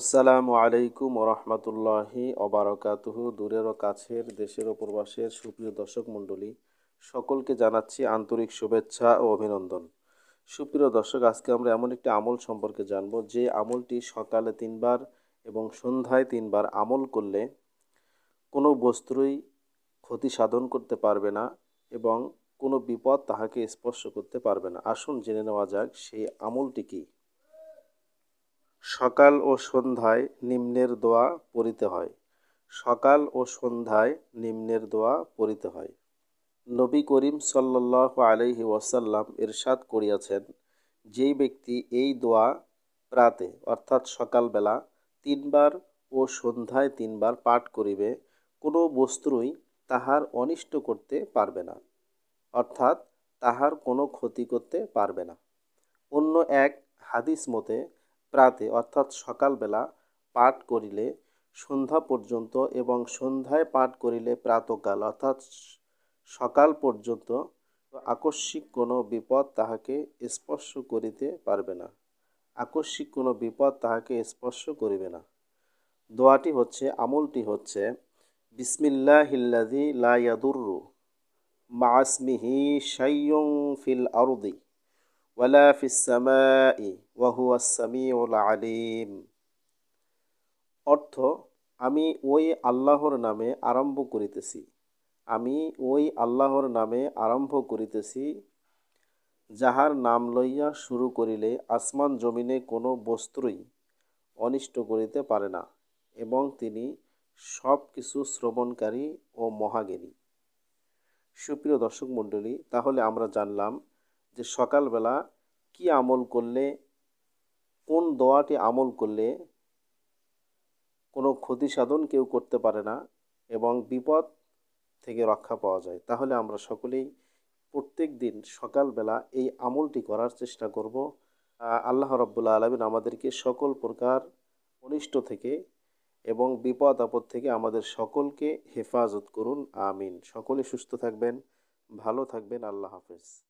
আসসালামু আলাইকুম ওরহমতুল্লাহি অবারকাতুহ দূরের ও কাছের দেশের ও বাসের সুপ্রিয় দর্শক মণ্ডলী সকলকে জানাচ্ছি আন্তরিক শুভেচ্ছা ও অভিনন্দন সুপ্রিয় দর্শক আজকে আমরা এমন একটি আমল সম্পর্কে জানব যে আমলটি সকালে তিনবার এবং সন্ধ্যায় তিনবার আমল করলে কোনো বস্তুরই ক্ষতি সাধন করতে পারবে না এবং কোনো বিপদ তাহাকে স্পর্শ করতে পারবে না আসুন জেনে নেওয়া যাক সেই আমলটি কী সকাল ও সন্ধ্যায় নিম্নের দোয়া পড়িতে হয় সকাল ও সন্ধ্যায় নিম্নের দোয়া পড়িতে হয় নবী করিম সাল্লাহ আলহি ওয়াসাল্লাম এরশাদ করিয়াছেন যেই ব্যক্তি এই দোয়া প্রাতে অর্থাৎ সকালবেলা তিনবার ও সন্ধ্যায় তিনবার পাঠ করিবে কোনো বস্তুই তাহার অনিষ্ট করতে পারবে না অর্থাৎ তাহার কোনো ক্ষতি করতে পারবে না অন্য এক হাদিস মতে প্রাতে অর্থাৎ সকালবেলা পাঠ করিলে সন্ধ্যা পর্যন্ত এবং সন্ধ্যায় পাঠ করিলে প্রাতকাল অর্থাৎ সকাল পর্যন্ত আকস্মিক কোনো বিপদ তাহাকে স্পর্শ করিতে পারবে না আকস্মিক কোনো বিপদ তাহাকে স্পর্শ করিবে না দোয়াটি হচ্ছে আমলটি হচ্ছে হিল্লাদি লায়াদুর্রু মাসমিহি সাইয়ং ফিল আরদি ওয়ালা ফিসামাই ওয়াহুয়াসামিউল আলিম অর্থ আমি ওই আল্লাহর নামে আরম্ভ করিতেছি আমি ওই আল্লাহর নামে আরম্ভ করিতেছি যাহার নাম লইয়া শুরু করিলে আসমান জমিনে কোনো বস্ত্রই অনিষ্ট করিতে পারে না এবং তিনি সব কিছু শ্রবণকারী ও মহাগেরী সুপ্রিয় দর্শক মণ্ডলী তাহলে আমরা জানলাম যে সকালবেলা কি আমল করলে কোন দোয়াটি আমল করলে কোনো ক্ষতি সাধন কেউ করতে পারে না এবং বিপদ থেকে রক্ষা পাওয়া যায় তাহলে আমরা সকলেই প্রত্যেক দিন সকালবেলা এই আমলটি করার চেষ্টা করব আল্লাহ রব্বুল্লা আলমিন আমাদেরকে সকল প্রকার অনিষ্ট থেকে এবং বিপদ আপদ থেকে আমাদের সকলকে হেফাজত করুন আমিন সকলে সুস্থ থাকবেন ভালো থাকবেন আল্লাহ হাফেজ